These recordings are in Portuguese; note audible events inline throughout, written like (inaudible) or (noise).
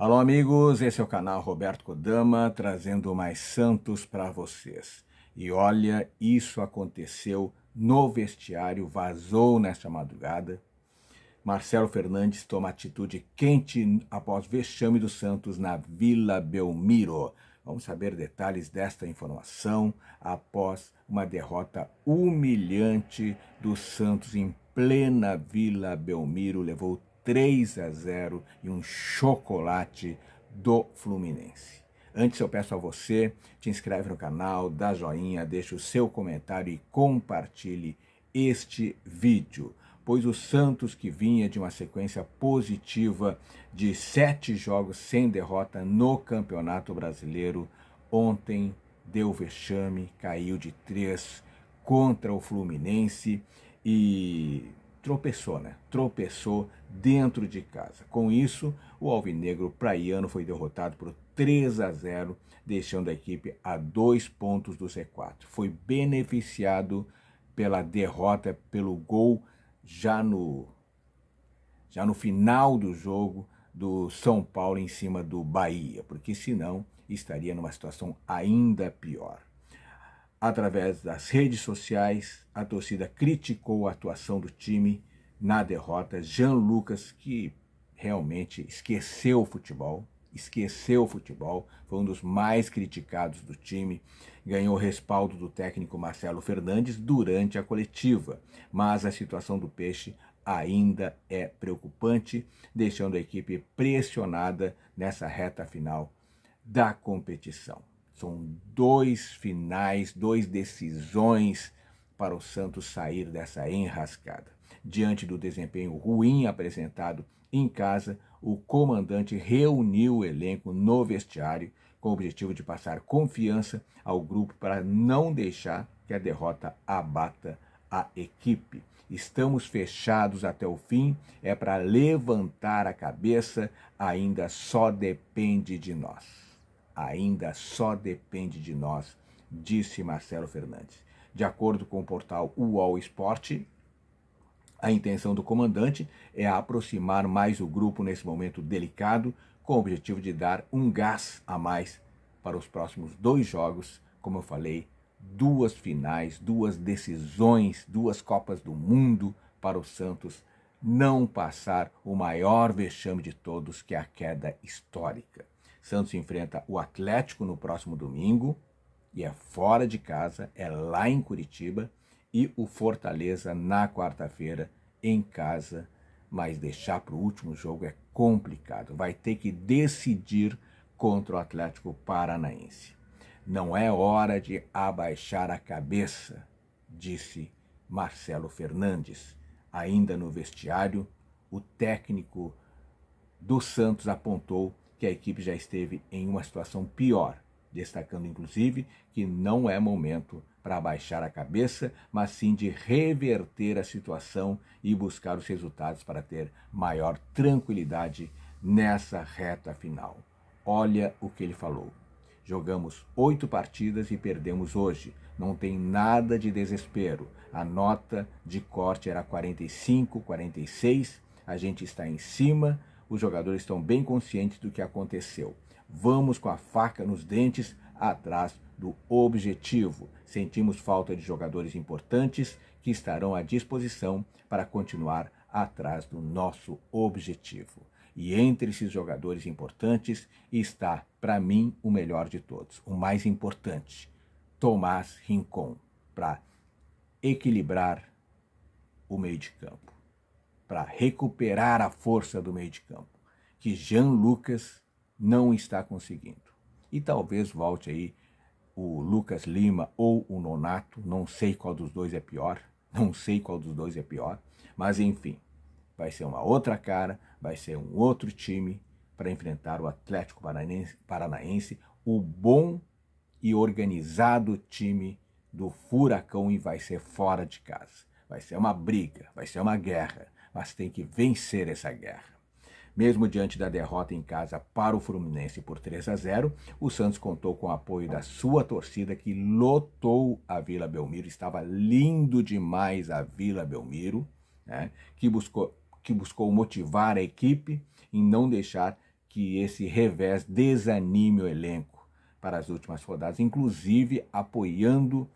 Alô, amigos, esse é o canal Roberto Kodama trazendo mais santos para vocês. E olha, isso aconteceu no vestiário, vazou nesta madrugada. Marcelo Fernandes toma atitude quente após vexame do Santos na Vila Belmiro. Vamos saber detalhes desta informação após uma derrota humilhante do Santos em plena Vila Belmiro. Levou 3 a 0 e um chocolate do Fluminense. Antes eu peço a você, te inscreve no canal, dá joinha, deixa o seu comentário e compartilhe este vídeo, pois o Santos que vinha de uma sequência positiva de sete jogos sem derrota no Campeonato Brasileiro, ontem deu vexame, caiu de três contra o Fluminense e tropeçou, né? Tropeçou dentro de casa. Com isso, o alvinegro praiano foi derrotado por 3 a 0, deixando a equipe a dois pontos do c 4 Foi beneficiado pela derrota pelo gol já no já no final do jogo do São Paulo em cima do Bahia, porque senão estaria numa situação ainda pior. Através das redes sociais, a torcida criticou a atuação do time na derrota. Jean Lucas, que realmente esqueceu o futebol, esqueceu o futebol, foi um dos mais criticados do time, ganhou respaldo do técnico Marcelo Fernandes durante a coletiva, mas a situação do Peixe ainda é preocupante, deixando a equipe pressionada nessa reta final da competição. São dois finais, dois decisões para o Santos sair dessa enrascada. Diante do desempenho ruim apresentado em casa, o comandante reuniu o elenco no vestiário com o objetivo de passar confiança ao grupo para não deixar que a derrota abata a equipe. Estamos fechados até o fim, é para levantar a cabeça, ainda só depende de nós ainda só depende de nós, disse Marcelo Fernandes. De acordo com o portal UOL Esporte, a intenção do comandante é aproximar mais o grupo nesse momento delicado, com o objetivo de dar um gás a mais para os próximos dois jogos, como eu falei, duas finais, duas decisões, duas Copas do Mundo para o Santos não passar o maior vexame de todos, que é a queda histórica. Santos enfrenta o Atlético no próximo domingo, e é fora de casa, é lá em Curitiba, e o Fortaleza na quarta-feira em casa, mas deixar para o último jogo é complicado. Vai ter que decidir contra o Atlético Paranaense. Não é hora de abaixar a cabeça, disse Marcelo Fernandes. Ainda no vestiário, o técnico do Santos apontou que a equipe já esteve em uma situação pior, destacando inclusive que não é momento para baixar a cabeça, mas sim de reverter a situação e buscar os resultados para ter maior tranquilidade nessa reta final. Olha o que ele falou. Jogamos oito partidas e perdemos hoje. Não tem nada de desespero. A nota de corte era 45, 46. A gente está em cima, os jogadores estão bem conscientes do que aconteceu. Vamos com a faca nos dentes atrás do objetivo. Sentimos falta de jogadores importantes que estarão à disposição para continuar atrás do nosso objetivo. E entre esses jogadores importantes está, para mim, o melhor de todos, o mais importante, Tomás Rincon, para equilibrar o meio de campo para recuperar a força do meio de campo, que Jean Lucas não está conseguindo. E talvez volte aí o Lucas Lima ou o Nonato, não sei qual dos dois é pior, (laughs) não sei qual dos dois é pior, mas enfim, vai ser uma outra cara, vai ser um outro time para enfrentar o Atlético Paranaense, o bom e organizado time do Furacão e vai ser fora de casa. Vai ser uma briga, vai ser uma guerra, mas tem que vencer essa guerra. Mesmo diante da derrota em casa para o Fluminense por 3 a 0, o Santos contou com o apoio da sua torcida que lotou a Vila Belmiro. Estava lindo demais a Vila Belmiro, né? que, buscou, que buscou motivar a equipe em não deixar que esse revés desanime o elenco para as últimas rodadas, inclusive apoiando,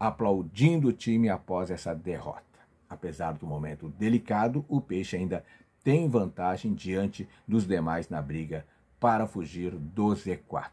aplaudindo o time após essa derrota. Apesar do momento delicado, o peixe ainda tem vantagem diante dos demais na briga para fugir do Z4.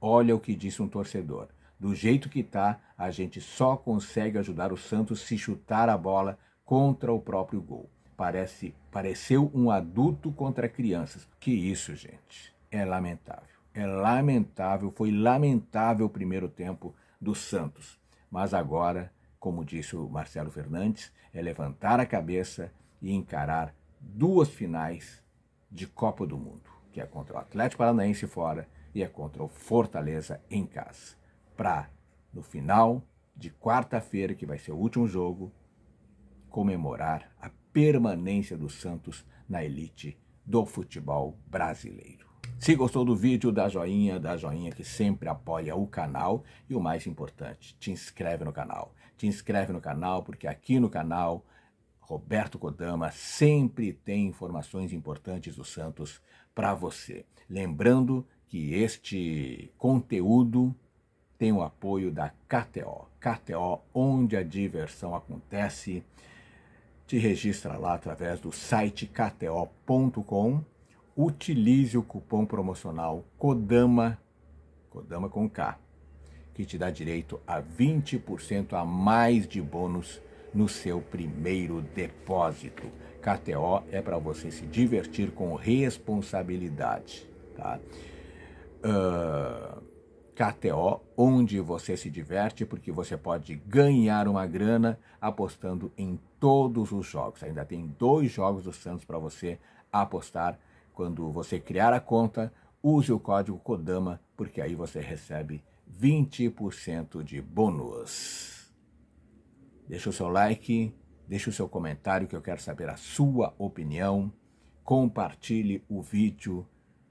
Olha o que disse um torcedor. Do jeito que tá, a gente só consegue ajudar o Santos se chutar a bola contra o próprio gol. Parece, pareceu um adulto contra crianças. Que isso, gente. É lamentável. É lamentável, foi lamentável o primeiro tempo do Santos. Mas agora como disse o Marcelo Fernandes, é levantar a cabeça e encarar duas finais de Copa do Mundo, que é contra o Atlético Paranaense fora e é contra o Fortaleza em casa. Para, no final de quarta-feira, que vai ser o último jogo, comemorar a permanência do Santos na elite do futebol brasileiro. Se gostou do vídeo, dá joinha, dá joinha que sempre apoia o canal. E o mais importante, te inscreve no canal. Te inscreve no canal porque aqui no canal Roberto Kodama sempre tem informações importantes do Santos para você. Lembrando que este conteúdo tem o apoio da KTO. KTO, onde a diversão acontece. Te registra lá através do site kto.com utilize o cupom promocional Kodama Kodama com K, que te dá direito a 20% a mais de bônus no seu primeiro depósito. KTO é para você se divertir com responsabilidade, tá? Uh, ah, KTO, onde você se diverte, porque você pode ganhar uma grana apostando em todos os jogos. Ainda tem dois jogos do Santos para você apostar quando você criar a conta, use o código Kodama, porque aí você recebe 20% de bônus. Deixa o seu like, deixa o seu comentário que eu quero saber a sua opinião. Compartilhe o vídeo,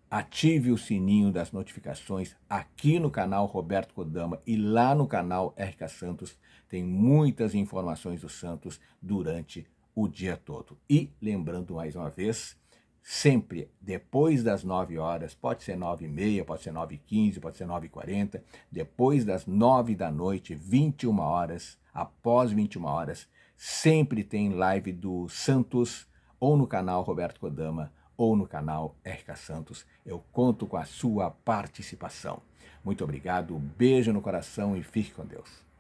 ative o sininho das notificações aqui no canal Roberto Kodama e lá no canal RK Santos tem muitas informações do Santos durante o dia todo. E lembrando mais uma vez, sempre depois das 9 horas, pode ser 9 e meia, pode ser 9 e 15, pode ser 9 e 40, depois das 9 da noite, 21 horas, após 21 horas, sempre tem live do Santos, ou no canal Roberto Kodama, ou no canal RK Santos. Eu conto com a sua participação. Muito obrigado, beijo no coração e fique com Deus.